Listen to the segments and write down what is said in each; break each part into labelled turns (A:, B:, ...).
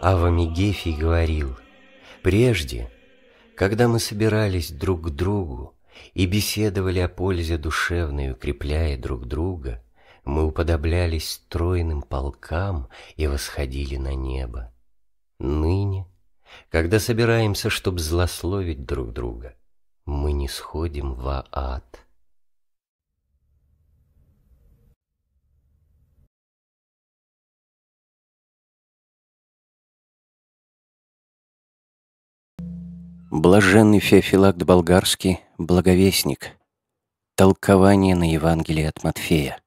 A: Ава Мегефий говорил, «Прежде, когда мы собирались друг к другу и беседовали о пользе душевной, укрепляя друг друга, мы уподоблялись стройным полкам и восходили на небо. Ныне, когда собираемся, чтобы злословить друг друга, мы не сходим в ад». Блаженный Феофилакт Болгарский, Благовестник. Толкование на Евангелие от Матфея.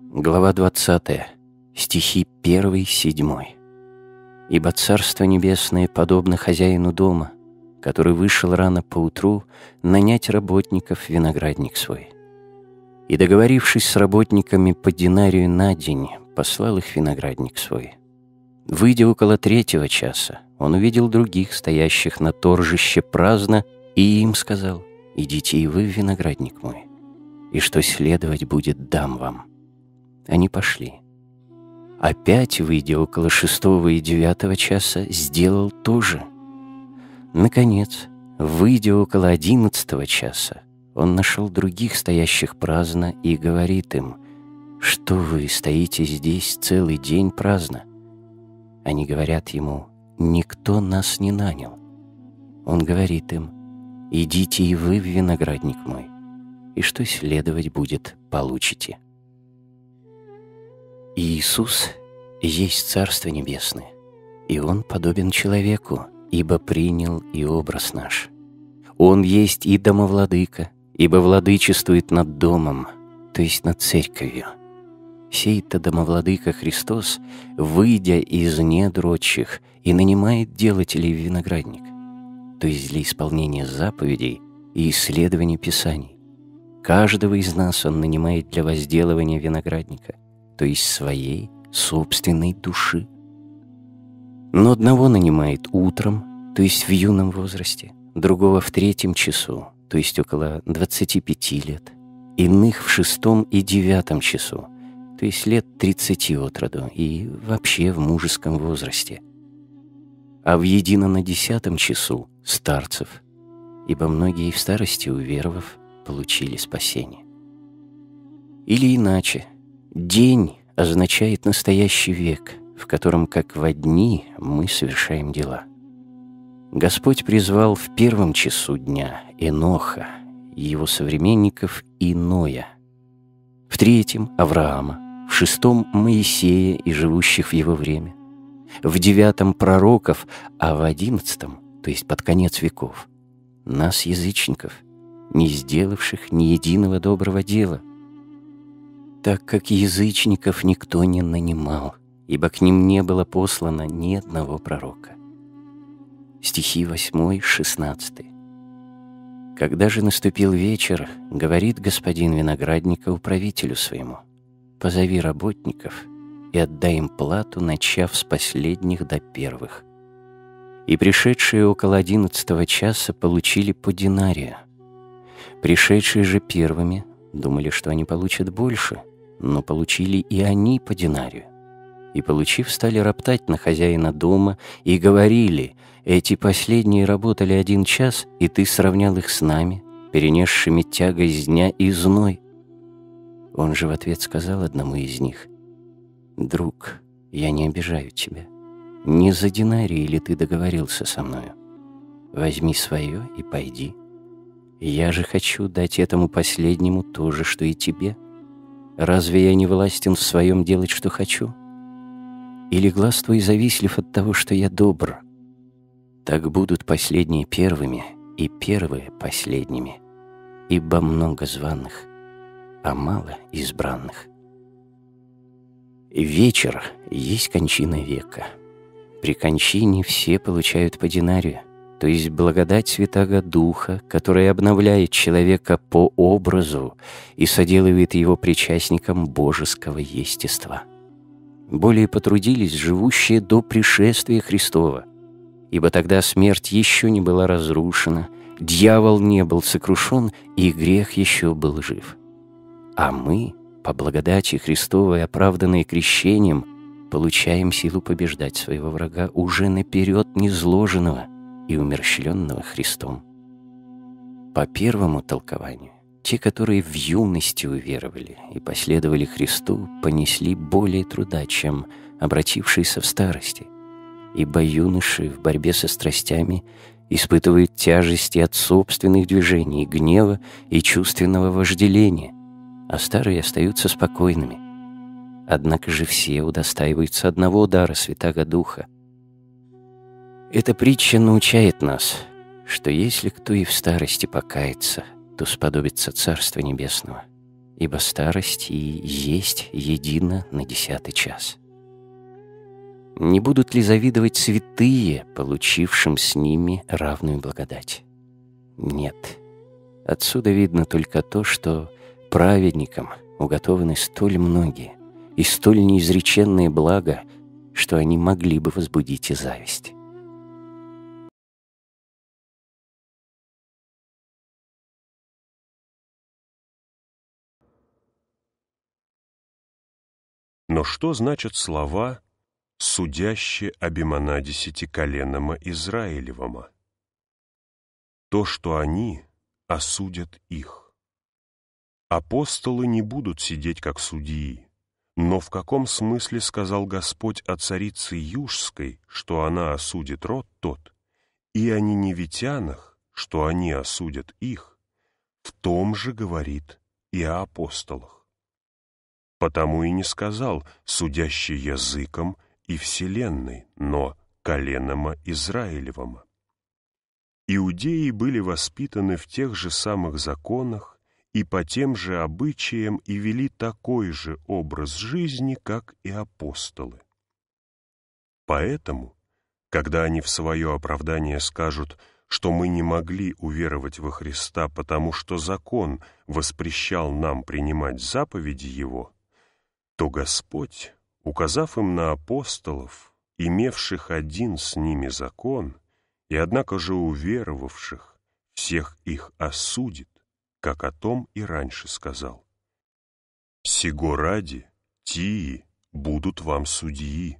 A: Глава 20, стихи 1-7. «Ибо Царство Небесное подобно хозяину дома, который вышел рано поутру нанять работников виноградник свой. И, договорившись с работниками по динарию на день, послал их виноградник свой». Выйдя около третьего часа, он увидел других, стоящих на торжище праздно, и им сказал, «Идите и вы, виноградник мой, и что следовать будет, дам вам». Они пошли. Опять, выйдя около шестого и девятого часа, сделал то же. Наконец, выйдя около одиннадцатого часа, он нашел других, стоящих праздно, и говорит им, «Что вы стоите здесь целый день праздно? Они говорят ему, «Никто нас не нанял». Он говорит им, «Идите и вы в виноградник мой, и что следовать будет, получите». Иисус есть Царство Небесное, и Он подобен человеку, ибо принял и образ наш. Он есть и домовладыка, ибо владычествует над домом, то есть над церковью – Сей-то домовладыка Христос, выйдя из недрочьих, и нанимает делателей виноградник, то есть для исполнения заповедей и исследования Писаний. Каждого из нас он нанимает для возделывания виноградника, то есть своей собственной души. Но одного нанимает утром, то есть в юном возрасте, другого в третьем часу, то есть около 25 лет, иных в шестом и девятом часу – то есть лет 30 от роду, и вообще в мужеском возрасте. А в едино на десятом часу — старцев, ибо многие в старости, уверовав, получили спасение. Или иначе, день означает настоящий век, в котором, как во дни, мы совершаем дела. Господь призвал в первом часу дня Эноха, его современников Иноя, в третьем — Авраама, в шестом — Моисея и живущих в его время, в девятом — пророков, а в одиннадцатом, то есть под конец веков, нас, язычников, не сделавших ни единого доброго дела, так как язычников никто не нанимал, ибо к ним не было послано ни одного пророка. Стихи 8-16. «Когда же наступил вечер, — говорит господин виноградника управителю своему, — позови работников и отдай им плату, начав с последних до первых. И пришедшие около одиннадцатого часа получили по динарию. Пришедшие же первыми думали, что они получат больше, но получили и они по динарию. И, получив, стали роптать на хозяина дома и говорили, «Эти последние работали один час, и ты сравнял их с нами, перенесшими тягость дня и зной, он же в ответ сказал одному из них, «Друг, я не обижаю тебя. Не за динарий ли ты договорился со мною? Возьми свое и пойди. Я же хочу дать этому последнему то же, что и тебе. Разве я не властен в своем делать, что хочу? Или глаз твой завислив от того, что я добр? Так будут последние первыми, и первые последними, ибо много званых, а мало избранных. Вечер есть кончина века. При кончине все получают по динарию, то есть благодать Святаго Духа, которая обновляет человека по образу и соделывает его причастником божеского естества. Более потрудились живущие до пришествия Христова, ибо тогда смерть еще не была разрушена, дьявол не был сокрушен, и грех еще был жив. А мы, по благодати Христовой, оправданные крещением, получаем силу побеждать своего врага уже наперед незложенного и умерщвленного Христом. По первому толкованию, те, которые в юности уверовали и последовали Христу, понесли более труда, чем обратившиеся в старости, ибо юноши в борьбе со страстями испытывают тяжести от собственных движений, гнева и чувственного вожделения, а старые остаются спокойными. Однако же все удостаиваются одного удара Святаго Духа. Эта притча научает нас, что если кто и в старости покается, то сподобится царство Небесного, ибо старость и есть едино на десятый час. Не будут ли завидовать святые, получившим с ними равную благодать? Нет. Отсюда видно только то, что праведникам уготованы столь многие и столь неизреченные блага, что они могли бы возбудить и зависть. Но что значат слова судящие
B: Абимана десятиколенному Израилевома? То, что они осудят их. Апостолы не будут сидеть как судьи. Но в каком смысле сказал Господь о царице Южской, что она осудит род тот, и о ниневитянах, что они осудят их, в том же говорит и о апостолах. Потому и не сказал «судящий языком и вселенной», но «коленома Израилевому». Иудеи были воспитаны в тех же самых законах, и по тем же обычаям и вели такой же образ жизни, как и апостолы. Поэтому, когда они в свое оправдание скажут, что мы не могли уверовать во Христа, потому что закон воспрещал нам принимать заповеди Его, то Господь, указав им на апостолов, имевших один с ними закон, и однако же уверовавших, всех их осудит, как о том и раньше сказал. «Сего ради, тии, будут вам судьи».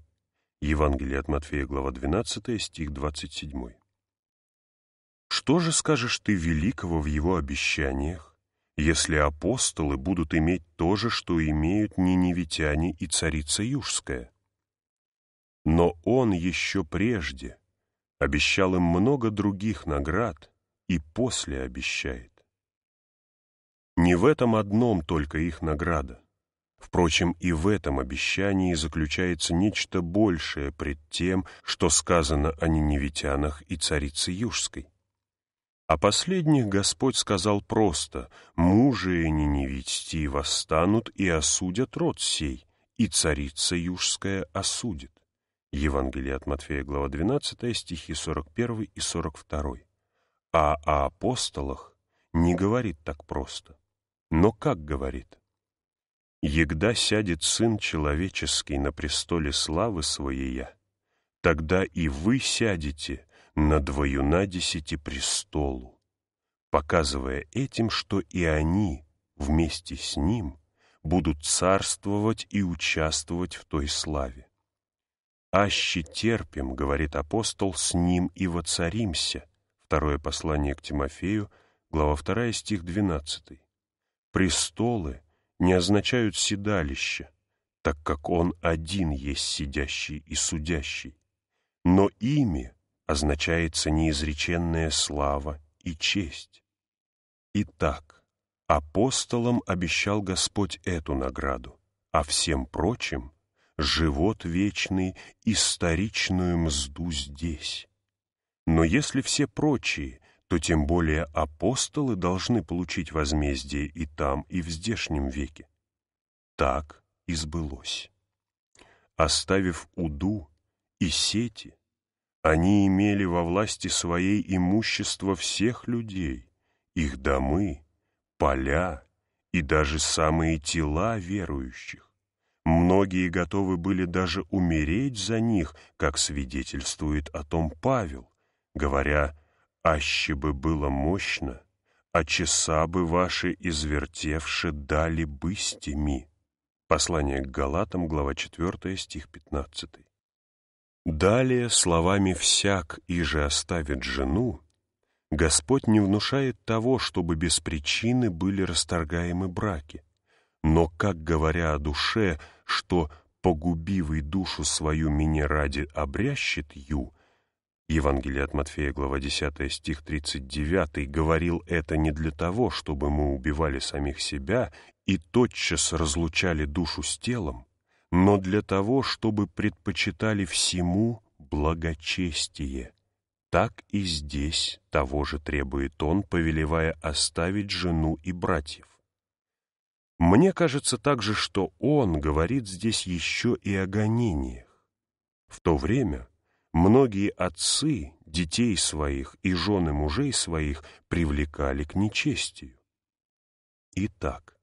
B: Евангелие от Матфея, глава 12, стих 27. Что же скажешь ты великого в его обещаниях, если апостолы будут иметь то же, что имеют ниневитяне и царица Южская? Но он еще прежде обещал им много других наград и после обещает. Не в этом одном только их награда. Впрочем, и в этом обещании заключается нечто большее пред тем, что сказано о неневитянах и царице Южской. О а последних Господь сказал просто «Мужи и неневитьти восстанут и осудят род сей, и царица Южская осудит». Евангелие от Матфея, глава 12, стихи 41 и 42. А о апостолах не говорит так просто. Но как говорит? «Егда сядет Сын Человеческий на престоле славы Своея, тогда и вы сядете на двоюнадесяти престолу, показывая этим, что и они вместе с Ним будут царствовать и участвовать в той славе. «Аще терпим, — говорит апостол, — с Ним и воцаримся». Второе послание к Тимофею, глава 2, стих 12. Престолы не означают седалище, так как он один есть сидящий и судящий, но ими означается неизреченная слава и честь. Итак, апостолам обещал Господь эту награду, а всем прочим — живот вечный и старичную мзду здесь. Но если все прочие — то тем более апостолы должны получить возмездие и там, и в здешнем веке. Так и сбылось. Оставив уду и сети, они имели во власти своей имущество всех людей, их домы, поля и даже самые тела верующих. Многие готовы были даже умереть за них, как свидетельствует о том Павел, говоря аще бы было мощно, а часа бы ваши извертевши дали бы быстями». Послание к Галатам, глава 4, стих 15. Далее словами «всяк и же оставит жену» Господь не внушает того, чтобы без причины были расторгаемы браки, но, как говоря о душе, что «погубивый душу свою меня ради обрящет ю», Евангелие от Матфея, глава 10, стих 39, говорил это не для того, чтобы мы убивали самих себя и тотчас разлучали душу с телом, но для того, чтобы предпочитали всему благочестие. Так и здесь того же требует он, повелевая оставить жену и братьев. Мне кажется также, что он говорит здесь еще и о гонениях. В то время Многие отцы детей своих и жены мужей своих привлекали к нечестию. Итак,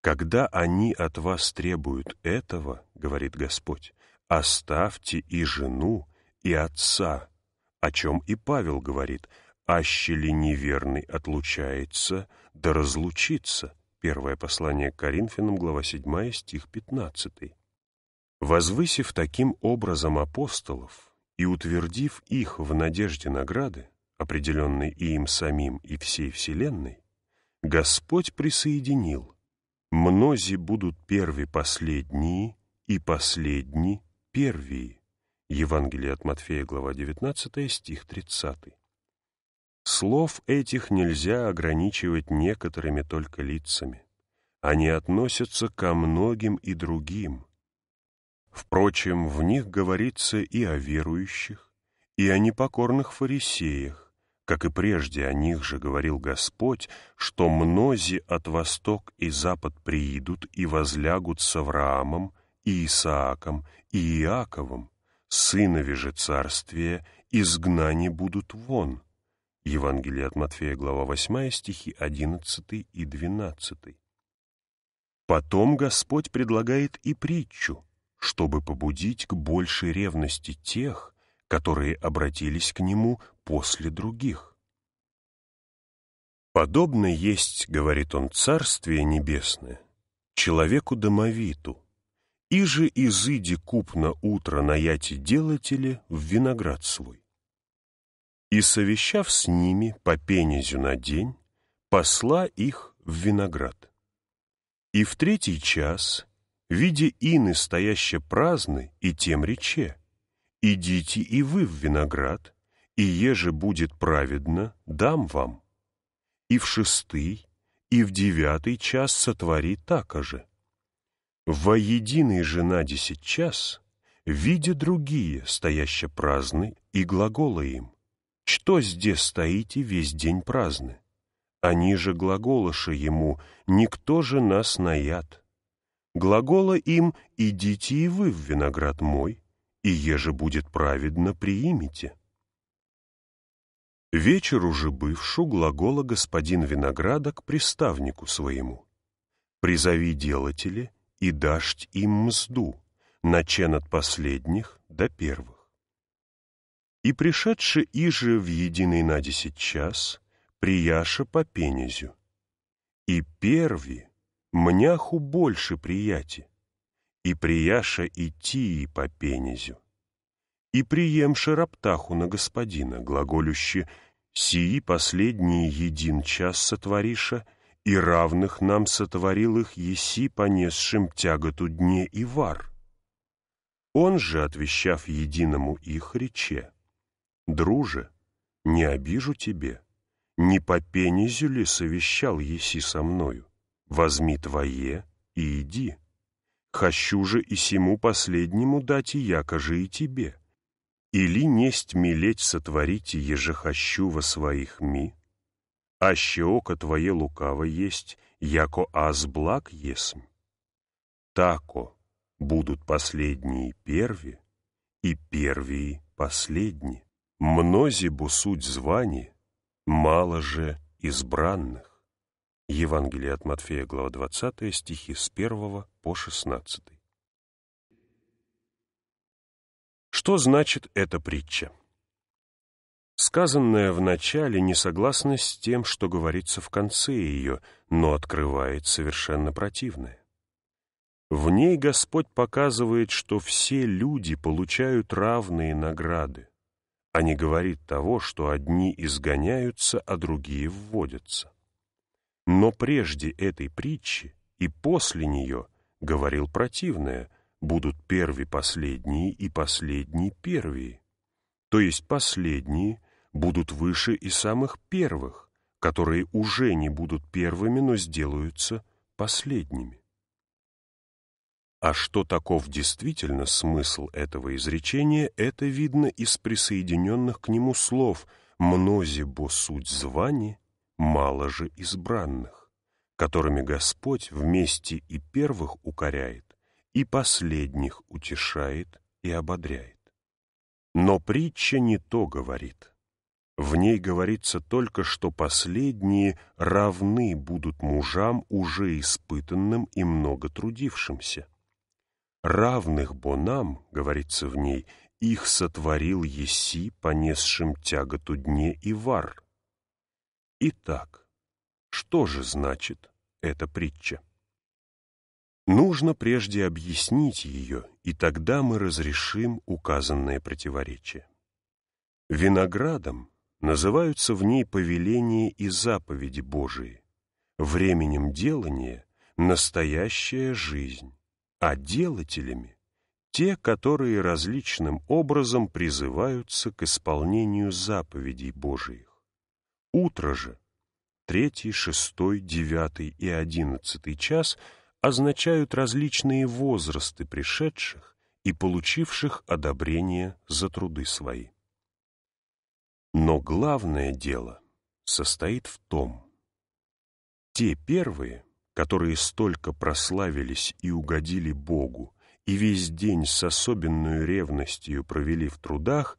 B: когда они от вас требуют этого, говорит Господь, оставьте и жену, и отца, о чем и Павел говорит, аще ли неверный отлучается, да разлучится. Первое послание к Коринфянам, глава 7, стих 15. Возвысив таким образом апостолов, и, утвердив их в надежде награды, определенной им самим, и всей Вселенной, Господь присоединил «Мнози будут первые последние, и последние первые». Евангелие от Матфея, глава 19, стих 30. Слов этих нельзя ограничивать некоторыми только лицами. Они относятся ко многим и другим, Впрочем, в них говорится и о верующих, и о непокорных фарисеях, как и прежде о них же говорил Господь, что мнози от восток и запад приидут и возлягут с Авраамом, и Исааком, и Иаковом, сынови же царствия, изгнани будут вон». Евангелие от Матфея, глава 8, стихи 11 и 12. Потом Господь предлагает и притчу — чтобы побудить к большей ревности тех, которые обратились к нему после других. «Подобно есть, — говорит он, — Царствие Небесное, человеку домовиту, и же изыди купно утро наяти делатели в виноград свой. И, совещав с ними по пенезю на день, посла их в виноград. И в третий час — видя ины, стояще праздны, и тем рече, «Идите и вы в виноград, и еже будет праведно, дам вам». И в шестый, и в девятый час сотвори так же. Во единый же на десять час, видя другие, стоящие праздны, и глаголы им, «Что здесь стоите весь день праздны?» Они же глаголоши ему, «Никто же нас наят глагола им «идите и вы в виноград мой, и еже будет праведно, приимите». Вечер уже бывшу глагола господин винограда к приставнику своему. «Призови делатели, и дашь им мзду, начен от последних до первых». И пришедши иже в единый на десять час, прияша по пенезю. И первый Мняху больше прияти, и прияша идти и по пенезю. И приемше раптаху на господина, глаголюще «Сии последние един час сотвориша, и равных нам сотворил их еси, понесшим тяготу дне и вар». Он же, отвещав единому их рече, «Друже, не обижу тебе, не по пенезю ли совещал еси со мною? возьми твое и иди. Хочу же и сему последнему дать и якоже и тебе. Или несть милеть сотворите, еже хочу во своих ми. Аще око твое лукаво есть, яко аз благ есмь. Тако будут последние первые, и первые последние. Мнози бу суть звани, мало же избранных. Евангелие от Матфея, глава 20, стихи с 1 по 16. Что значит эта притча? Сказанное в начале не согласно с тем, что говорится в конце ее, но открывает совершенно противное. В ней Господь показывает, что все люди получают равные награды, а не говорит того, что одни изгоняются, а другие вводятся. Но прежде этой притчи и после нее, говорил противное, будут первые последние и последние первые. То есть последние будут выше и самых первых, которые уже не будут первыми, но сделаются последними. А что таков действительно смысл этого изречения, это видно из присоединенных к нему слов «мнозе бо суть звание мало же избранных, которыми Господь вместе и первых укоряет, и последних утешает и ободряет. Но притча не то говорит. В ней говорится только, что последние равны будут мужам, уже испытанным и много трудившимся. «Равных бо нам говорится в ней, — их сотворил Еси, понесшим тяготу дне и вар, Итак, что же значит эта притча? Нужно прежде объяснить ее, и тогда мы разрешим указанное противоречие. Виноградом называются в ней повеления и заповеди Божии, временем делания — настоящая жизнь, а делателями — те, которые различным образом призываются к исполнению заповедей Божиих. Утро же, третий, шестой, девятый и одиннадцатый час означают различные возрасты пришедших и получивших одобрение за труды свои. Но главное дело состоит в том, те первые, которые столько прославились и угодили Богу, и весь день с особенной ревностью провели в трудах,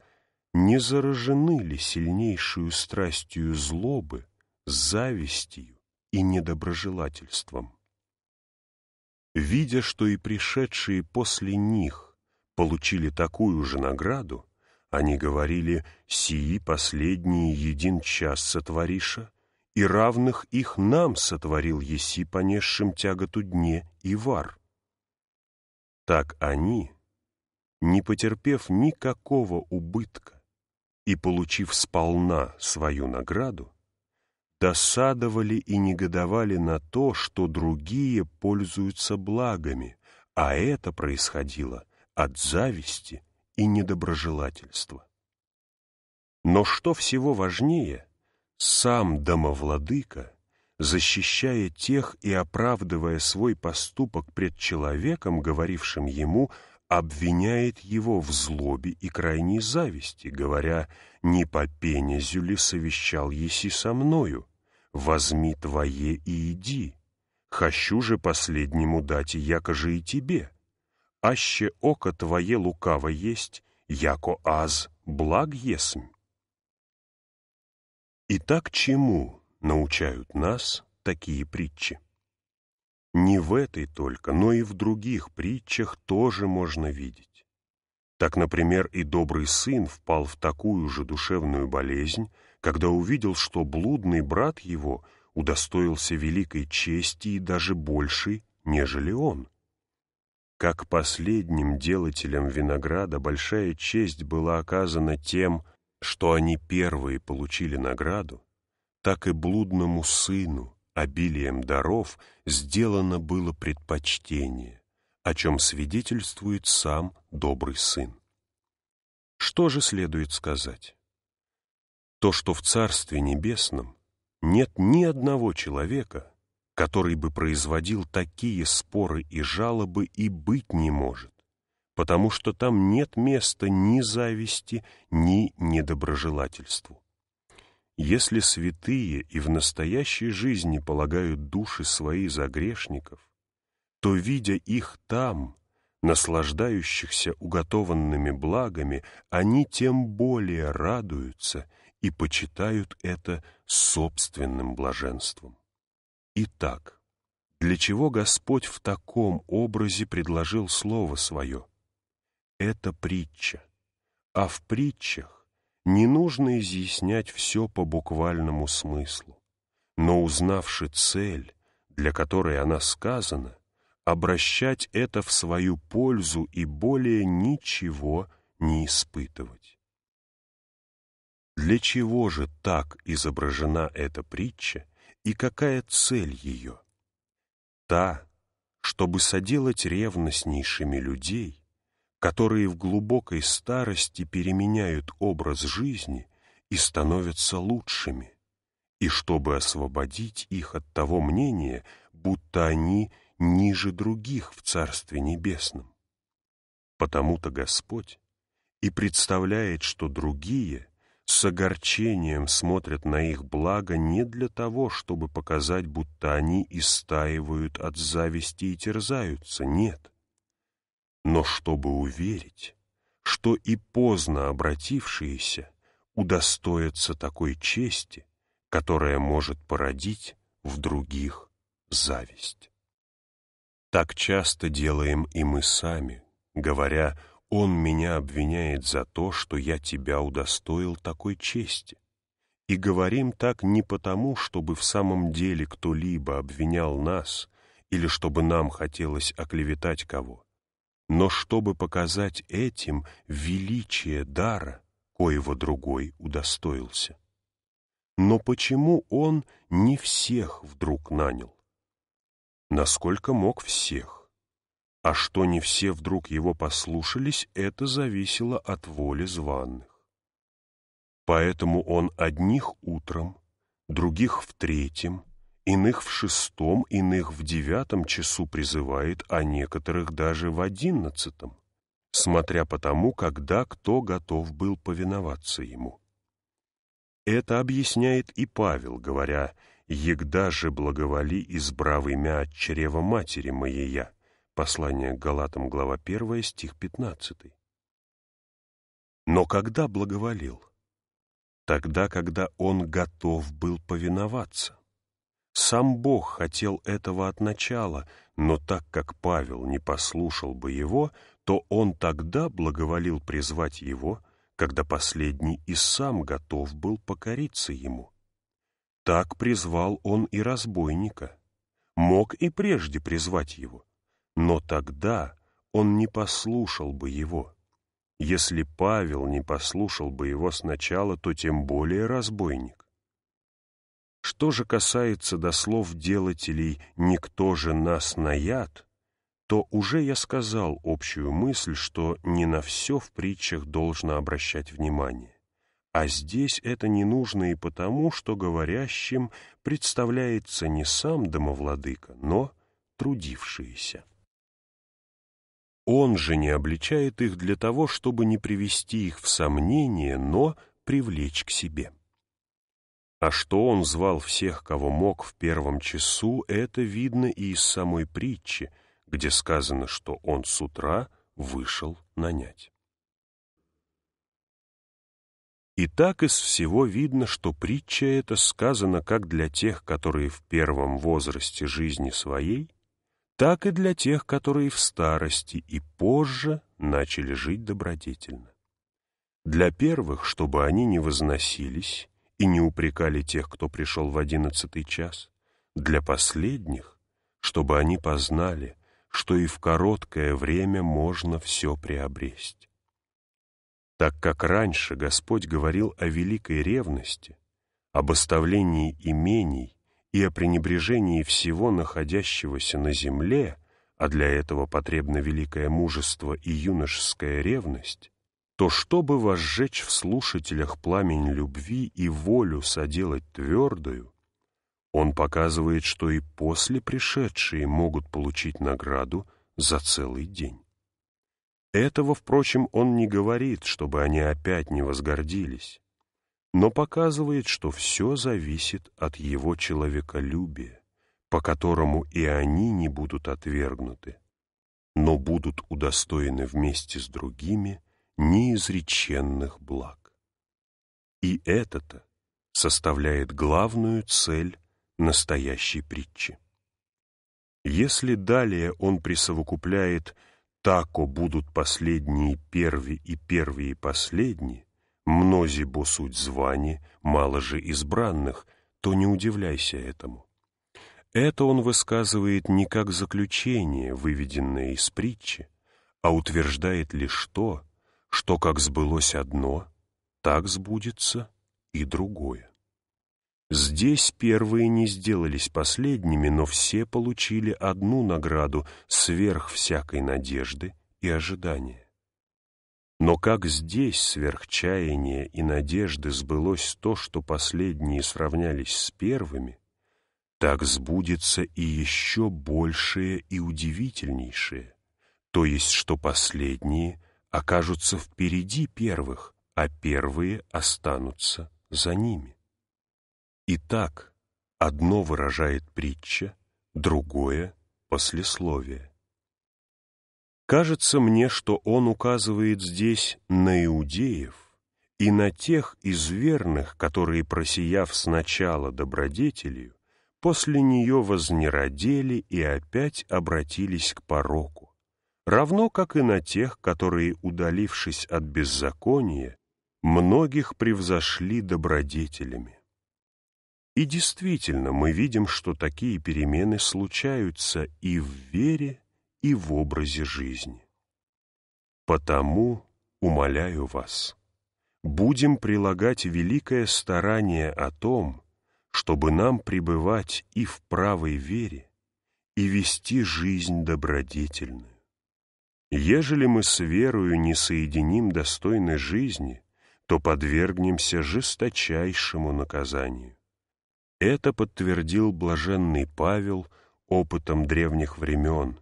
B: не заражены ли сильнейшую страстью злобы, завистью и недоброжелательством? Видя, что и пришедшие после них получили такую же награду, они говорили «Сии последние един час сотвориша, и равных их нам сотворил еси понесшим тяготу дне и вар». Так они, не потерпев никакого убытка, и, получив сполна свою награду, досадовали и негодовали на то, что другие пользуются благами, а это происходило от зависти и недоброжелательства. Но что всего важнее, сам домовладыка, защищая тех и оправдывая свой поступок пред человеком, говорившим ему – обвиняет его в злобе и крайней зависти, говоря «Не по пенезю ли совещал еси со мною? Возьми твое и иди. Хочу же последнему дать и же и тебе. Аще око твое лукаво есть, яко аз благ есмь». Итак, чему научают нас такие притчи? Не в этой только, но и в других притчах тоже можно видеть. Так, например, и добрый сын впал в такую же душевную болезнь, когда увидел, что блудный брат его удостоился великой чести и даже большей, нежели он. Как последним делателям винограда большая честь была оказана тем, что они первые получили награду, так и блудному сыну, обилием даров сделано было предпочтение, о чем свидетельствует сам добрый сын. Что же следует сказать? То, что в Царстве Небесном нет ни одного человека, который бы производил такие споры и жалобы и быть не может, потому что там нет места ни зависти, ни недоброжелательству. Если святые и в настоящей жизни полагают души свои за грешников, то, видя их там, наслаждающихся уготованными благами, они тем более радуются и почитают это собственным блаженством. Итак, для чего Господь в таком образе предложил Слово Свое? Это притча. А в притчах не нужно изъяснять все по буквальному смыслу, но узнавши цель, для которой она сказана, обращать это в свою пользу и более ничего не испытывать. Для чего же так изображена эта притча и какая цель ее? Та, чтобы соделать ревностнейшими людей, которые в глубокой старости переменяют образ жизни и становятся лучшими, и чтобы освободить их от того мнения, будто они ниже других в Царстве Небесном. Потому-то Господь и представляет, что другие с огорчением смотрят на их благо не для того, чтобы показать, будто они истаивают от зависти и терзаются, нет но чтобы уверить, что и поздно обратившиеся удостоятся такой чести, которая может породить в других зависть. Так часто делаем и мы сами, говоря «Он меня обвиняет за то, что я тебя удостоил такой чести». И говорим так не потому, чтобы в самом деле кто-либо обвинял нас или чтобы нам хотелось оклеветать кого, но чтобы показать этим величие дара, коего другой удостоился. Но почему он не всех вдруг нанял? Насколько мог всех. А что не все вдруг его послушались, это зависело от воли званных. Поэтому он одних утром, других в третьем, Иных в шестом, иных в девятом часу призывает, а некоторых даже в одиннадцатом, смотря по тому, когда кто готов был повиноваться ему. Это объясняет и Павел, говоря «Егда же благоволи, избрав имя от чрева матери моея». Послание к Галатам, глава 1, стих 15. Но когда благоволил? Тогда, когда он готов был повиноваться. Сам Бог хотел этого от начала, но так как Павел не послушал бы его, то он тогда благоволил призвать его, когда последний и сам готов был покориться ему. Так призвал он и разбойника. Мог и прежде призвать его, но тогда он не послушал бы его. Если Павел не послушал бы его сначала, то тем более разбойник. Что же касается до слов делателей «никто же нас наяд», то уже я сказал общую мысль, что не на все в притчах должно обращать внимание. А здесь это не нужно и потому, что говорящим представляется не сам домовладыка, но трудившиеся. Он же не обличает их для того, чтобы не привести их в сомнение, но привлечь к себе. А что он звал всех, кого мог в первом часу, это видно и из самой притчи, где сказано, что он с утра вышел нанять. И так из всего видно, что притча эта сказана как для тех, которые в первом возрасте жизни своей, так и для тех, которые в старости и позже начали жить добродетельно. Для первых, чтобы они не возносились, и не упрекали тех, кто пришел в одиннадцатый час, для последних, чтобы они познали, что и в короткое время можно все приобрести. Так как раньше Господь говорил о великой ревности, об оставлении имений и о пренебрежении всего находящегося на земле, а для этого потребно великое мужество и юношеская ревность, то чтобы возжечь в слушателях пламень любви и волю соделать твердую, он показывает, что и после пришедшие могут получить награду за целый день. Этого, впрочем, он не говорит, чтобы они опять не возгордились, но показывает, что все зависит от его человеколюбия, по которому и они не будут отвергнуты, но будут удостоены вместе с другими неизреченных благ. И это-то составляет главную цель настоящей притчи. Если далее он присовокупляет «тако будут последние первые и первые последние», «мнози бо суть звани, мало же избранных», то не удивляйся этому. Это он высказывает не как заключение, выведенное из притчи, а утверждает лишь то, что как сбылось одно, так сбудется и другое. Здесь первые не сделались последними, но все получили одну награду сверх всякой надежды и ожидания. Но как здесь сверх чаяния и надежды сбылось то, что последние сравнялись с первыми, так сбудется и еще большее и удивительнейшее, то есть что последние окажутся впереди первых, а первые останутся за ними. Итак, одно выражает притча, другое — послесловие. Кажется мне, что он указывает здесь на иудеев и на тех из верных, которые, просияв сначала добродетелью, после нее вознеродели и опять обратились к пороку равно как и на тех, которые, удалившись от беззакония, многих превзошли добродетелями. И действительно, мы видим, что такие перемены случаются и в вере, и в образе жизни. Потому умоляю вас, будем прилагать великое старание о том, чтобы нам пребывать и в правой вере, и вести жизнь добродетельную. Ежели мы с верою не соединим достойной жизни, то подвергнемся жесточайшему наказанию. Это подтвердил блаженный Павел опытом древних времен,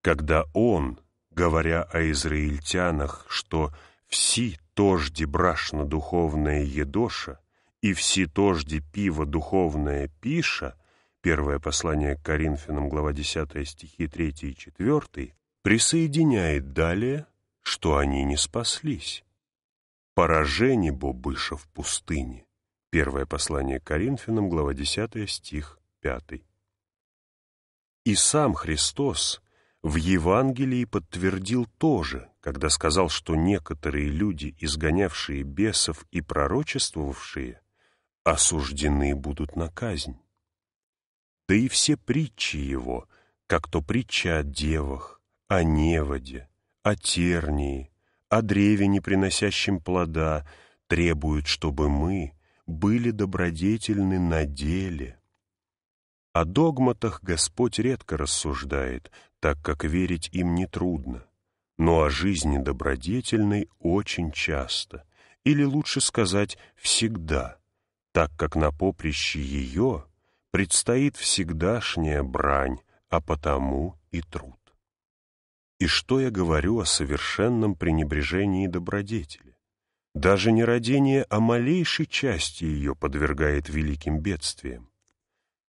B: когда он, говоря о израильтянах, что «вси тожди брашно духовное едоша» и «вси тожди пиво духовное пиша», первое послание к Коринфянам, глава 10, стихи 3 и 4, присоединяет далее, что они не спаслись. «Поражение бо быша в пустыне» Первое послание Коринфянам, глава 10, стих 5. И сам Христос в Евангелии подтвердил тоже, когда сказал, что некоторые люди, изгонявшие бесов и пророчествовавшие, осуждены будут на казнь. Да и все притчи его, как то притча о девах, о неводе, о тернии, о древе, не приносящем плода, требуют, чтобы мы были добродетельны на деле. О догматах Господь редко рассуждает, так как верить им нетрудно, но о жизни добродетельной очень часто, или лучше сказать «всегда», так как на поприще ее предстоит всегдашняя брань, а потому и труд. И что я говорю о совершенном пренебрежении добродетели? Даже не родение, а малейшей части ее подвергает великим бедствиям.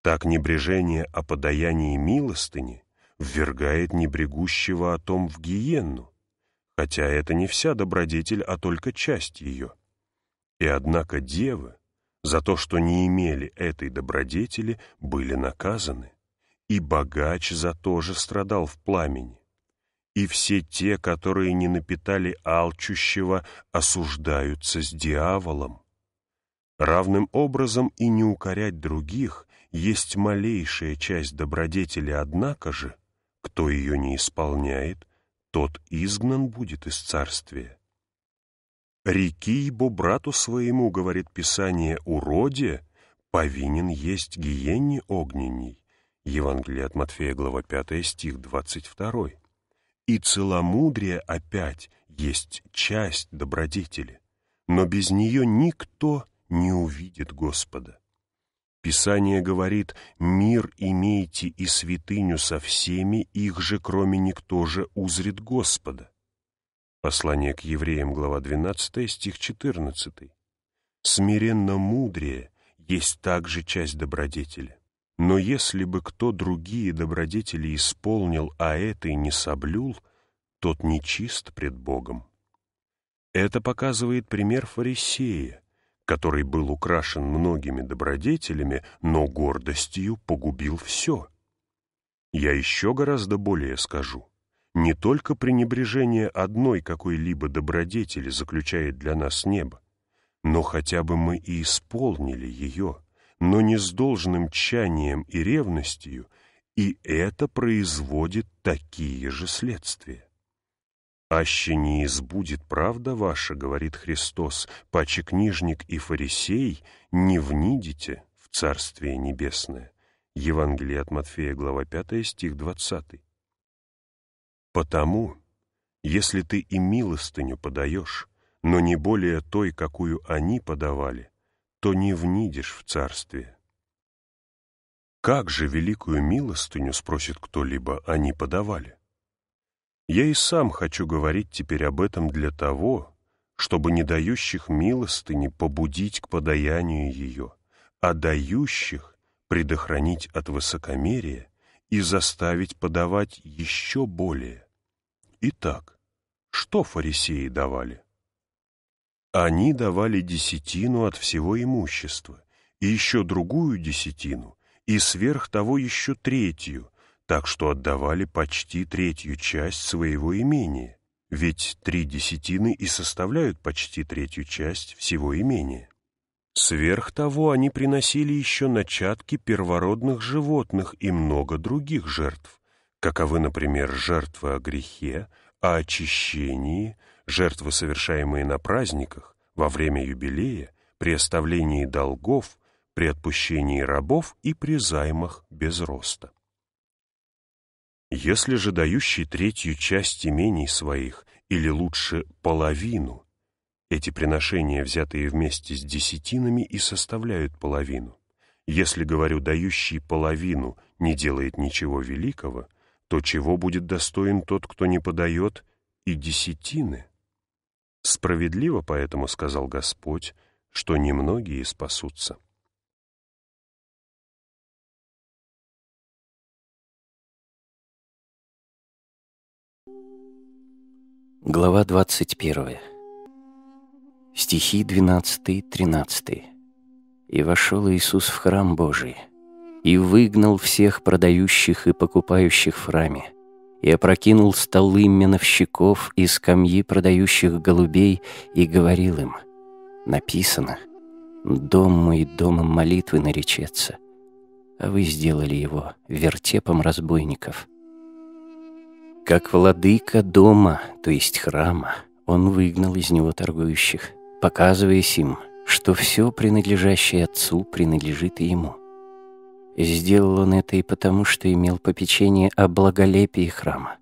B: Так небрежение о подаянии милостыни ввергает небрегущего о том в гиенну, хотя это не вся добродетель, а только часть ее. И однако девы за то, что не имели этой добродетели, были наказаны, и богач за то же страдал в пламени и все те, которые не напитали алчущего, осуждаются с дьяволом. Равным образом и не укорять других есть малейшая часть добродетели, однако же, кто ее не исполняет, тот изгнан будет из царствия. «Реки бо брату своему, — говорит Писание, — уроде, повинен есть гиенне огненней». Евангелие от Матфея, глава 5, стих 22. И целомудрие опять есть часть добродетели, но без нее никто не увидит Господа. Писание говорит «Мир имейте и святыню со всеми, их же кроме никто же узрит Господа». Послание к евреям, глава 12, стих 14. Смиренно мудрее есть также часть добродетели. Но если бы кто другие добродетели исполнил, а этой не соблюл, тот нечист пред Богом. Это показывает пример фарисея, который был украшен многими добродетелями, но гордостью погубил все. Я еще гораздо более скажу. Не только пренебрежение одной какой-либо добродетели заключает для нас небо, но хотя бы мы и исполнили ее – но не с должным тщанием и ревностью, и это производит такие же следствия. «Аще не избудет правда ваша, — говорит Христос, — паче книжник и фарисей не внидите в Царствие Небесное». Евангелие от Матфея, глава 5, стих 20. «Потому, если ты и милостыню подаешь, но не более той, какую они подавали, то не внидишь в царстве. «Как же великую милостыню, — спросит кто-либо, — они подавали?» Я и сам хочу говорить теперь об этом для того, чтобы не дающих милостыни побудить к подаянию ее, а дающих предохранить от высокомерия и заставить подавать еще более. Итак, что фарисеи давали? Они давали десятину от всего имущества, и еще другую десятину, и сверх того еще третью, так что отдавали почти третью часть своего имения, ведь три десятины и составляют почти третью часть всего имения. Сверх того они приносили еще начатки первородных животных и много других жертв, каковы, например, жертвы о грехе, о очищении, жертвы, совершаемые на праздниках, во время юбилея, при оставлении долгов, при отпущении рабов и при займах без роста. Если же дающий третью часть имений своих, или лучше половину, эти приношения, взятые вместе с десятинами, и составляют половину. Если, говорю, дающий половину не делает ничего великого, то чего будет достоин тот, кто не подает и десятины? Справедливо поэтому сказал Господь,
A: что немногие спасутся. Глава 21. Стихи 12-13. «И вошел Иисус в храм Божий, и выгнал всех продающих и покупающих в храме, и опрокинул столы меновщиков и скамьи продающих голубей и говорил им, «Написано, дом мой домом молитвы наречется, а вы сделали его вертепом разбойников». Как владыка дома, то есть храма, он выгнал из него торгующих, показываясь им, что все принадлежащее отцу принадлежит и ему – Сделал он это и потому, что имел попечение о благолепии храма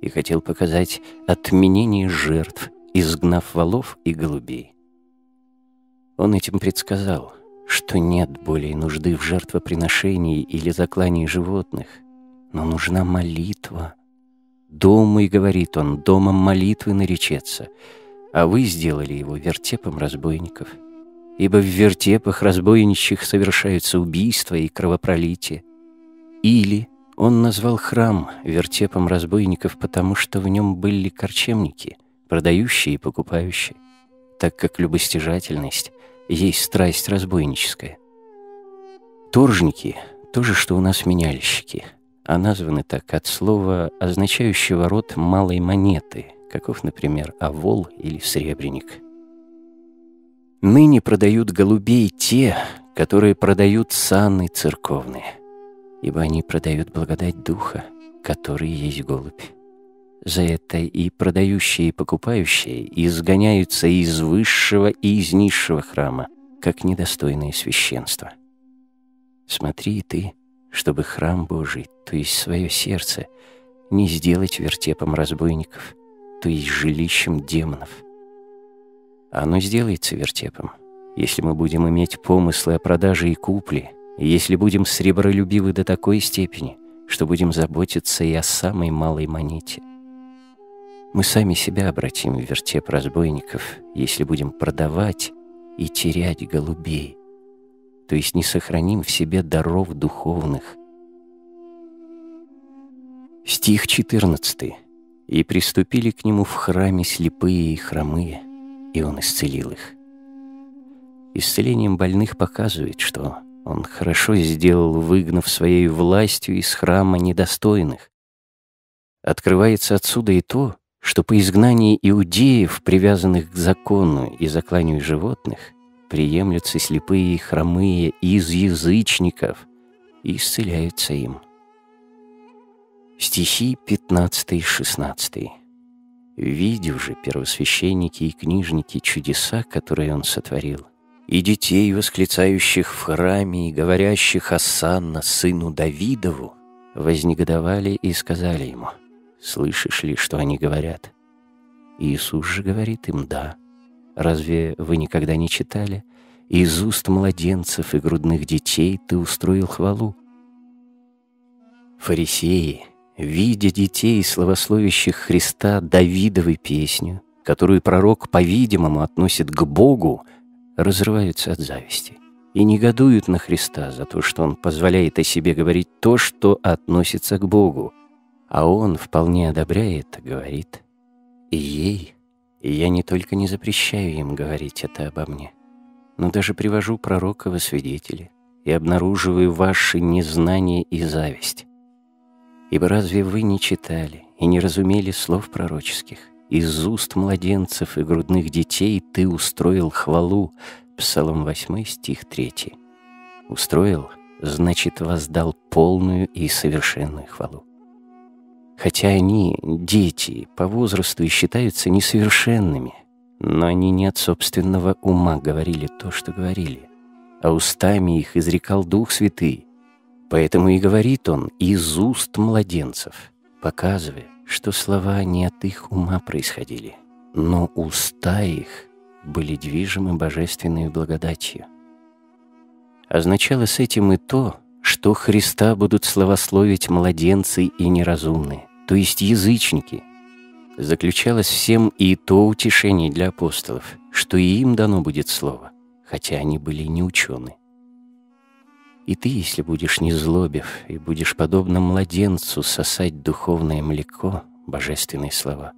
A: и хотел показать отменение жертв, изгнав валов и голубей. Он этим предсказал, что нет более нужды в жертвоприношении или заклании животных, но нужна молитва. «Дому, и говорит он, домом молитвы наречется, а вы сделали его вертепом разбойников» ибо в вертепах разбойничьих совершаются убийства и кровопролитие. Или он назвал храм вертепом разбойников, потому что в нем были корчемники, продающие и покупающие, так как любостяжательность есть страсть разбойническая. Торжники — то же, что у нас меняльщики, а названы так от слова, означающего род малой монеты, каков, например, овол или сребреник — Ныне продают голубей те, которые продают саны церковные, ибо они продают благодать Духа, который есть голубь. За это и продающие, и покупающие изгоняются из высшего и из низшего храма, как недостойные священства. Смотри и ты, чтобы храм Божий, то есть свое сердце, не сделать вертепом разбойников, то есть жилищем демонов — оно сделается вертепом. Если мы будем иметь помыслы о продаже и купле, если будем сребролюбивы до такой степени, что будем заботиться и о самой малой монете. Мы сами себя обратим в вертеп разбойников, если будем продавать и терять голубей, то есть не сохраним в себе даров духовных. Стих 14. «И приступили к нему в храме слепые и хромые, и Он исцелил их. Исцелением больных показывает, что Он хорошо сделал, выгнав своей властью из храма недостойных. Открывается отсюда и то, что по изгнании иудеев, привязанных к закону и закланию животных, приемлются слепые и хромые из язычников и исцеляются им. Стихи 15-16 Видев же первосвященники и книжники чудеса, которые он сотворил, и детей, восклицающих в храме и говорящих «Асанна, сыну Давидову», вознегодовали и сказали ему, «Слышишь ли, что они говорят?» Иисус же говорит им «Да». Разве вы никогда не читали? Из уст младенцев и грудных детей ты устроил хвалу. Фарисеи, видя детей, словословящих Христа Давидовой песню, которую пророк, по-видимому, относит к Богу, разрываются от зависти и негодуют на Христа за то, что Он позволяет о себе говорить то, что относится к Богу, а Он вполне одобряет, говорит, и ей, и я не только не запрещаю им говорить это обо мне, но даже привожу пророка во свидетели и обнаруживаю ваши незнание и зависть. Ибо разве вы не читали и не разумели слов пророческих? Из уст младенцев и грудных детей ты устроил хвалу. Псалом 8, стих 3. Устроил, значит, воздал полную и совершенную хвалу. Хотя они, дети, по возрасту и считаются несовершенными, но они не от собственного ума говорили то, что говорили, а устами их изрекал Дух Святый, Поэтому и говорит он из уст младенцев, показывая, что слова не от их ума происходили, но уста их были движимы божественной благодатью. Означало с этим и то, что Христа будут славословить младенцы и неразумные, то есть язычники. Заключалось всем и то утешение для апостолов, что и им дано будет слово, хотя они были не ученые. И ты, если будешь не злобив и будешь подобно младенцу сосать духовное млеко, божественные слова,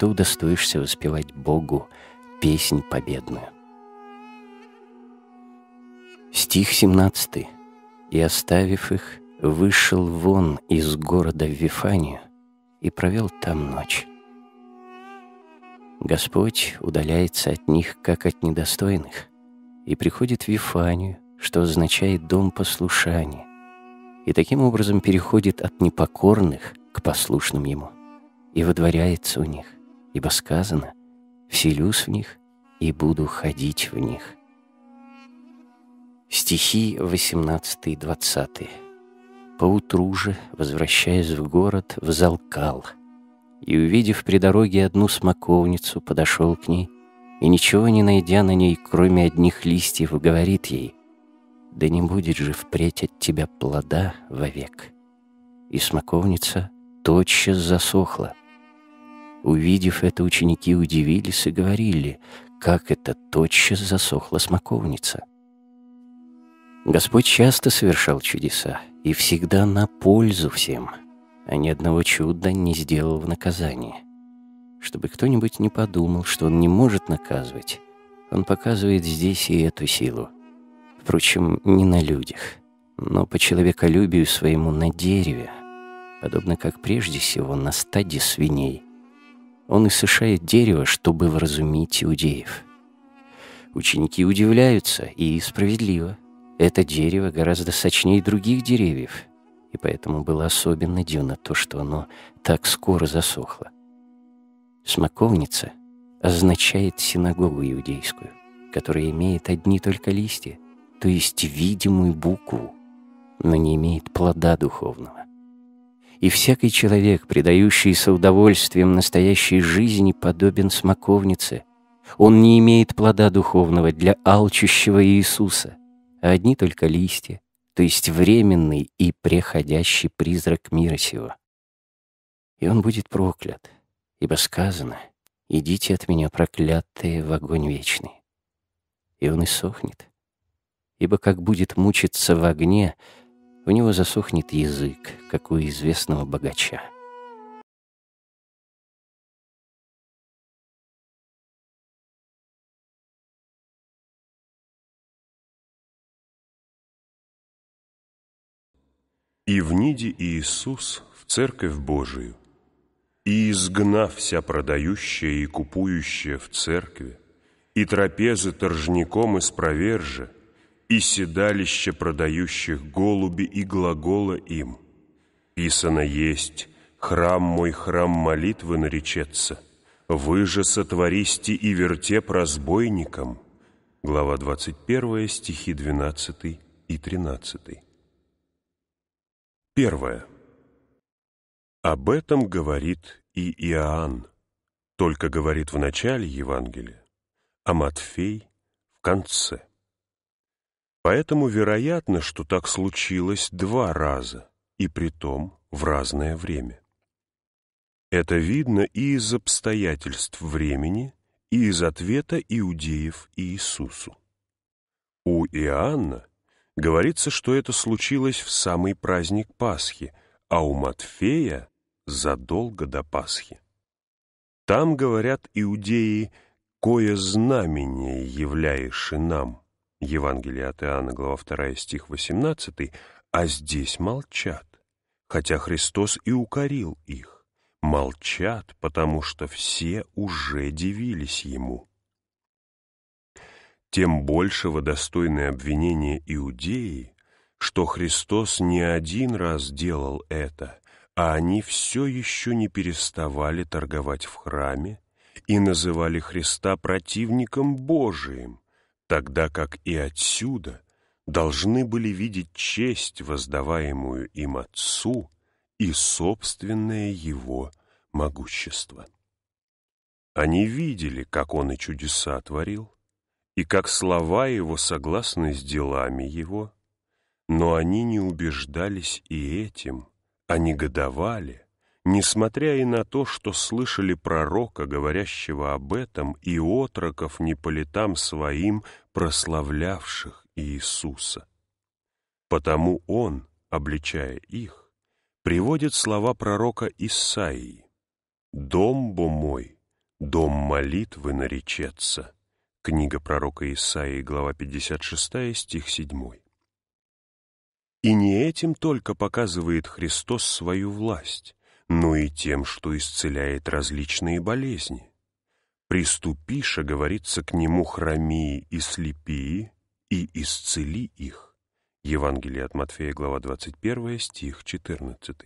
A: то удостоишься воспевать Богу песнь победную. Стих 17. «И оставив их, вышел вон из города в Вифанию и провел там ночь». Господь удаляется от них, как от недостойных, и приходит в Вифанию – что означает дом послушания, и таким образом переходит от непокорных к послушным ему и водворяется у них, ибо сказано «вселюсь в них и буду ходить в них». Стихи 18-20. «Поутру же, возвращаясь в город, взалкал, и, увидев при дороге одну смоковницу, подошел к ней, и, ничего не найдя на ней, кроме одних листьев, говорит ей — да не будет же впредь от тебя плода вовек. И смоковница тотчас засохла. Увидев это, ученики удивились и говорили, как это тотчас засохла смоковница. Господь часто совершал чудеса, и всегда на пользу всем, а ни одного чуда не сделал в наказание. Чтобы кто-нибудь не подумал, что он не может наказывать, он показывает здесь и эту силу — Впрочем, не на людях, но по человеколюбию своему на дереве, подобно как прежде всего на стаде свиней. Он иссышает дерево, чтобы вразумить иудеев. Ученики удивляются, и справедливо. Это дерево гораздо сочнее других деревьев, и поэтому было особенно дивно то, что оно так скоро засохло. Смоковница означает синагогу иудейскую, которая имеет одни только листья — то есть видимую букву, но не имеет плода духовного. И всякий человек, предающийся удовольствием настоящей жизни, подобен смоковнице. Он не имеет плода духовного для алчущего Иисуса, а одни только листья, то есть временный и преходящий призрак мира сего. И он будет проклят, ибо сказано «Идите от меня, проклятые, в огонь вечный». И он и сохнет ибо как будет мучиться в огне, у него засохнет язык, как у известного богача. И в вниди Иисус в Церковь Божию, и изгнав вся
B: продающая и купующая в церкви, и трапезы торжником из провержи, и седалище продающих голуби и глагола им. Писано есть «Храм мой, храм молитвы наречется». «Вы же сотвористи и вертеп разбойникам» Глава 21, стихи 12 и 13. Первое. Об этом говорит и Иоанн, только говорит в начале Евангелия, а Матфей — в конце. Поэтому вероятно, что так случилось два раза, и при том в разное время. Это видно и из обстоятельств времени, и из ответа иудеев Иисусу. У Иоанна говорится, что это случилось в самый праздник Пасхи, а у Матфея – задолго до Пасхи. Там, говорят иудеи, «Кое знамение являешь и нам» Евангелие от Иоанна, глава 2, стих 18, а здесь молчат, хотя Христос и укорил их. Молчат, потому что все уже дивились Ему. Тем большего достойное обвинение иудеи, что Христос не один раз делал это, а они все еще не переставали торговать в храме и называли Христа противником Божиим, тогда как и отсюда должны были видеть честь, воздаваемую им Отцу, и собственное его могущество. Они видели, как он и чудеса творил, и как слова его согласны с делами его, но они не убеждались и этим, а негодовали – несмотря и на то, что слышали пророка, говорящего об этом, и отроков не по своим, прославлявших Иисуса. Потому он, обличая их, приводит слова пророка Исаии. «Дом бо мой, дом молитвы наречется». Книга пророка Исаии, глава 56, стих 7. И не этим только показывает Христос свою власть, но и тем, что исцеляет различные болезни. Приступиша, говорится, к нему хромии и слепии, и исцели их. Евангелие от Матфея, глава 21, стих 14.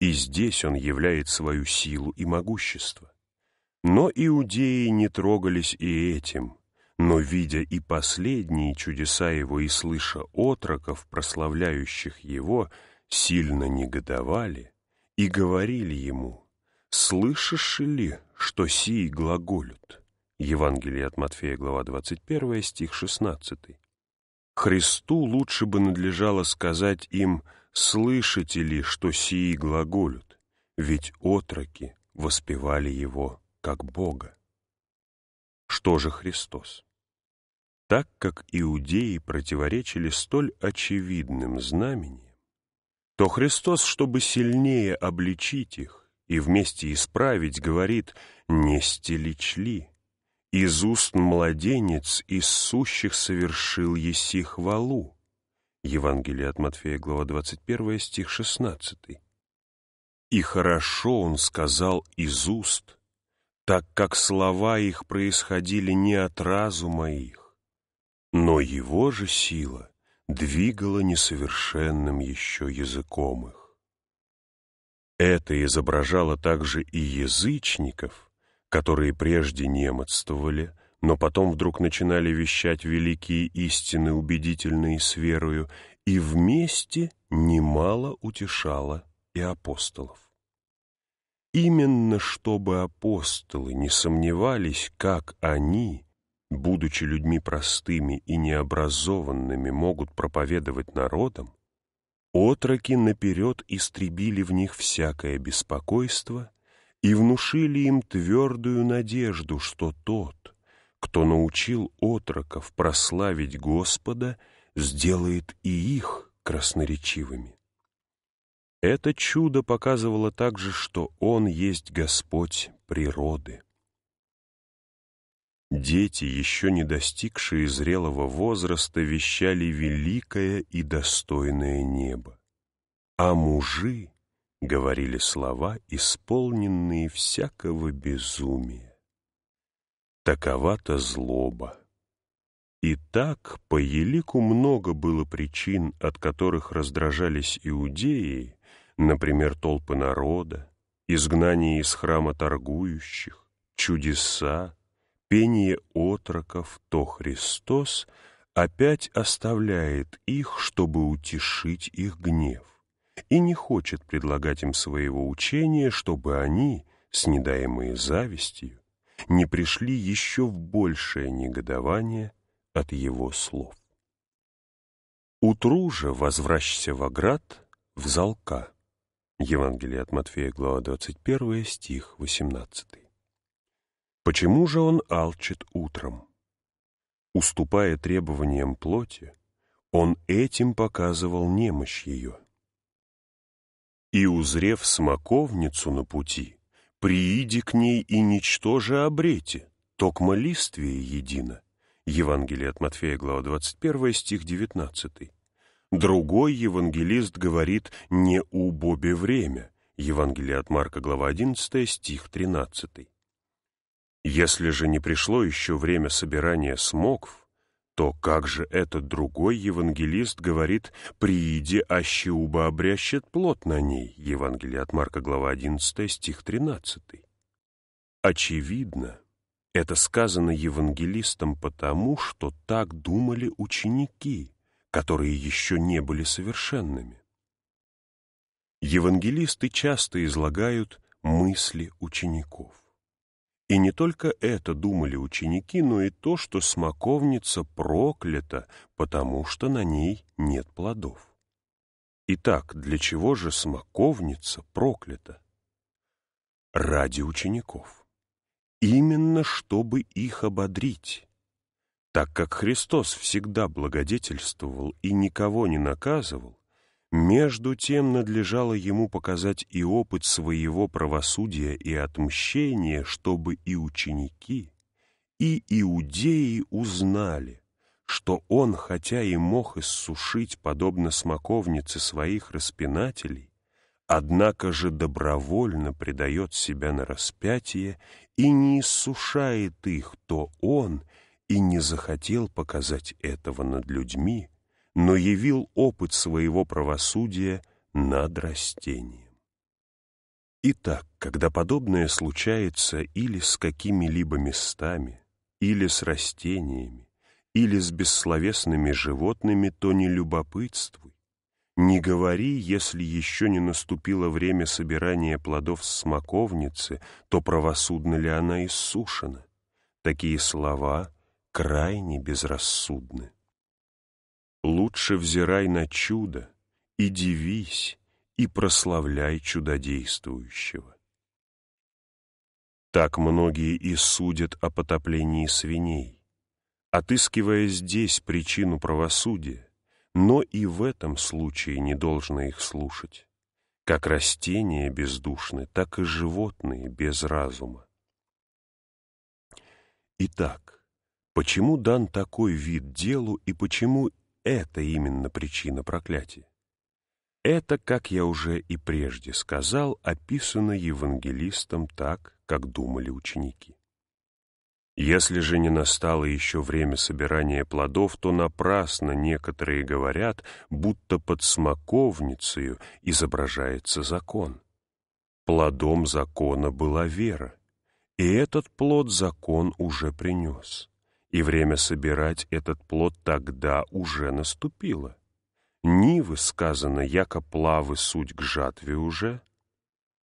B: И здесь он являет свою силу и могущество. Но иудеи не трогались и этим, но, видя и последние чудеса его и слыша отроков, прославляющих его, сильно негодовали – и говорили ему, «Слышишь ли, что сии глаголют?» Евангелие от Матфея, глава 21, стих 16. Христу лучше бы надлежало сказать им «Слышите ли, что сии глаголют?» Ведь отроки воспевали его как Бога. Что же Христос? Так как иудеи противоречили столь очевидным знамениям, то Христос, чтобы сильнее обличить их и вместе исправить, говорит «не стеличли». «Из уст младенец, из сущих совершил еси хвалу». Евангелие от Матфея, глава 21, стих 16. «И хорошо он сказал из уст, так как слова их происходили не от разума их, но его же сила двигала несовершенным еще языком их. Это изображало также и язычников, которые прежде немоцтовали, но потом вдруг начинали вещать великие истины, убедительные с верою, и вместе немало утешало и апостолов. Именно чтобы апостолы не сомневались, как они, будучи людьми простыми и необразованными, могут проповедовать народам, отроки наперед истребили в них всякое беспокойство и внушили им твердую надежду, что тот, кто научил отроков прославить Господа, сделает и их красноречивыми. Это чудо показывало также, что Он есть Господь природы. Дети, еще не достигшие зрелого возраста, вещали великое и достойное небо. А мужи говорили слова, исполненные всякого безумия. Такова-то злоба. И так по елику много было причин, от которых раздражались иудеи, например, толпы народа, изгнание из храма торгующих, чудеса, пение отроков, то Христос опять оставляет их, чтобы утешить их гнев, и не хочет предлагать им своего учения, чтобы они, с снедаемые завистью, не пришли еще в большее негодование от его слов. «Утру же возвращайся в оград, в залка». Евангелие от Матфея, глава 21, стих 18. Почему же он алчит утром? Уступая требованиям плоти, он этим показывал немощь ее. И, узрев смоковницу на пути, прииди к ней и ничто же обрете, токмо листвие едино. Евангелие от Матфея, глава 21, стих 19. Другой евангелист говорит «не у Бобе время», Евангелие от Марка, глава 11, стих 13. Если же не пришло еще время собирания смокв, то как же этот другой евангелист говорит «прииде, аще уба обрящет плод на ней» Евангелие от Марка, глава 11, стих 13. Очевидно, это сказано евангелистом потому, что так думали ученики, которые еще не были совершенными. Евангелисты часто излагают мысли учеников. И не только это думали ученики, но и то, что смоковница проклята, потому что на ней нет плодов. Итак, для чего же смоковница проклята? Ради учеников. Именно чтобы их ободрить. Так как Христос всегда благодетельствовал и никого не наказывал, между тем надлежало ему показать и опыт своего правосудия и отмщения, чтобы и ученики, и иудеи узнали, что он, хотя и мог иссушить, подобно смоковнице своих распинателей, однако же добровольно предает себя на распятие и не иссушает их, то он и не захотел показать этого над людьми, но явил опыт своего правосудия над растением. Итак, когда подобное случается или с какими-либо местами, или с растениями, или с бессловесными животными, то не любопытствуй. Не говори, если еще не наступило время собирания плодов с смоковницы, то правосудна ли она иссушена. Такие слова крайне безрассудны. Лучше взирай на чудо и дивись, и прославляй чудодействующего. Так многие и судят о потоплении свиней, отыскивая здесь причину правосудия, но и в этом случае не должно их слушать. Как растения бездушны, так и животные без разума. Итак, почему дан такой вид делу и почему это именно причина проклятия. Это, как я уже и прежде сказал, описано евангелистом так, как думали ученики. Если же не настало еще время собирания плодов, то напрасно некоторые говорят, будто под смоковницею изображается закон. Плодом закона была вера, и этот плод закон уже принес и время собирать этот плод тогда уже наступило. Нивы, сказано, яко плавы суть к жатве уже.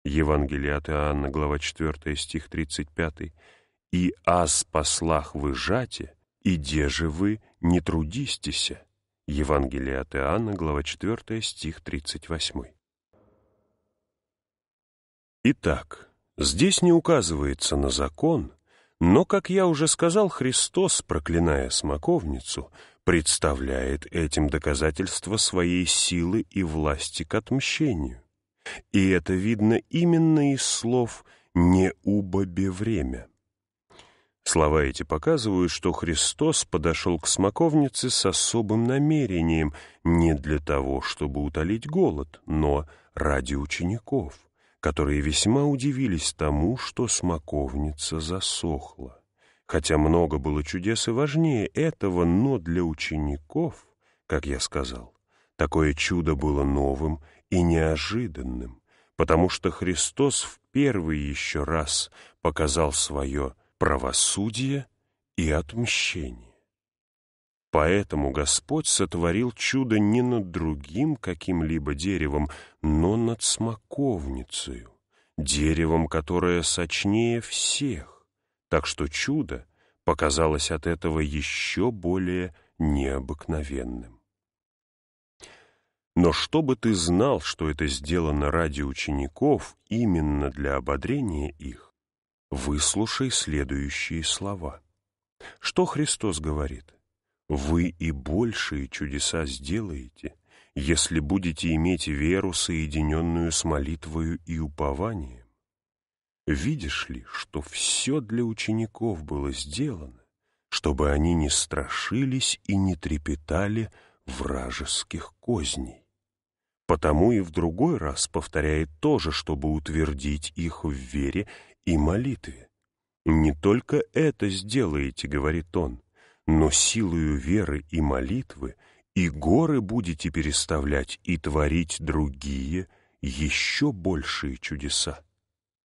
B: Евангелие от Иоанна, глава 4, стих 35. «И аз послах вы жате, и де же вы не трудистися?» Евангелие от Иоанна, глава 4, стих 38. Итак, здесь не указывается на закон, но, как я уже сказал, Христос, проклиная смоковницу, представляет этим доказательство своей силы и власти к отмщению. И это видно именно из слов «не убобе время». Слова эти показывают, что Христос подошел к смоковнице с особым намерением не для того, чтобы утолить голод, но ради учеников которые весьма удивились тому, что смоковница засохла. Хотя много было чудес и важнее этого, но для учеников, как я сказал, такое чудо было новым и неожиданным, потому что Христос в первый еще раз показал свое правосудие и отмщение. Поэтому Господь сотворил чудо не над другим каким-либо деревом, но над смоковницею, деревом, которое сочнее всех. Так что чудо показалось от этого еще более необыкновенным. Но чтобы ты знал, что это сделано ради учеников, именно для ободрения их, выслушай следующие слова. Что Христос говорит? вы и большие чудеса сделаете, если будете иметь веру, соединенную с молитвою и упованием. Видишь ли, что все для учеников было сделано, чтобы они не страшились и не трепетали вражеских козней. Потому и в другой раз повторяет то же, чтобы утвердить их в вере и молитве. «Не только это сделаете, — говорит он, но силою веры и молитвы и горы будете переставлять и творить другие, еще большие чудеса.